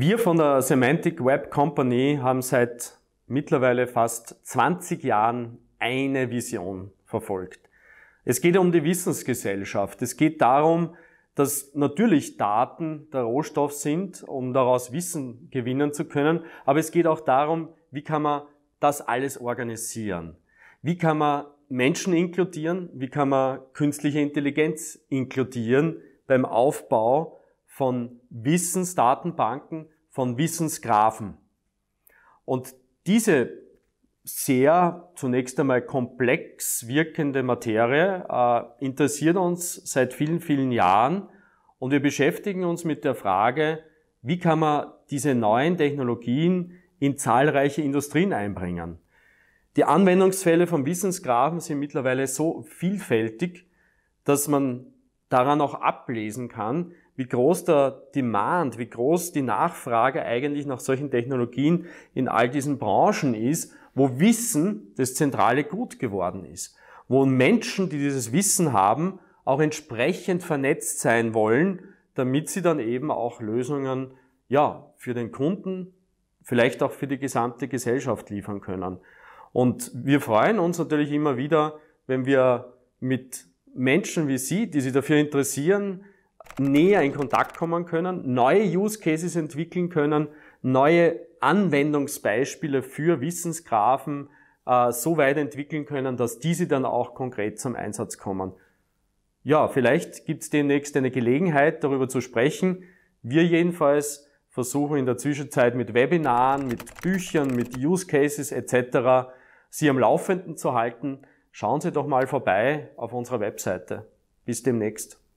Wir von der Semantic Web Company haben seit mittlerweile fast 20 Jahren eine Vision verfolgt. Es geht um die Wissensgesellschaft. Es geht darum, dass natürlich Daten der Rohstoff sind, um daraus Wissen gewinnen zu können. Aber es geht auch darum, wie kann man das alles organisieren? Wie kann man Menschen inkludieren? Wie kann man künstliche Intelligenz inkludieren beim Aufbau von Wissensdatenbanken, von Wissensgrafen. Und diese sehr zunächst einmal komplex wirkende Materie äh, interessiert uns seit vielen, vielen Jahren und wir beschäftigen uns mit der Frage, wie kann man diese neuen Technologien in zahlreiche Industrien einbringen. Die Anwendungsfälle von Wissensgrafen sind mittlerweile so vielfältig, dass man daran auch ablesen kann, wie groß der Demand, wie groß die Nachfrage eigentlich nach solchen Technologien in all diesen Branchen ist, wo Wissen das zentrale Gut geworden ist, wo Menschen, die dieses Wissen haben, auch entsprechend vernetzt sein wollen, damit sie dann eben auch Lösungen ja, für den Kunden, vielleicht auch für die gesamte Gesellschaft liefern können. Und wir freuen uns natürlich immer wieder, wenn wir mit Menschen wie Sie, die sich dafür interessieren, näher in Kontakt kommen können, neue Use Cases entwickeln können, neue Anwendungsbeispiele für Wissensgrafen äh, so weit entwickeln können, dass diese dann auch konkret zum Einsatz kommen. Ja, vielleicht gibt es demnächst eine Gelegenheit, darüber zu sprechen. Wir jedenfalls versuchen in der Zwischenzeit mit Webinaren, mit Büchern, mit Use Cases etc. Sie am Laufenden zu halten. Schauen Sie doch mal vorbei auf unserer Webseite. Bis demnächst.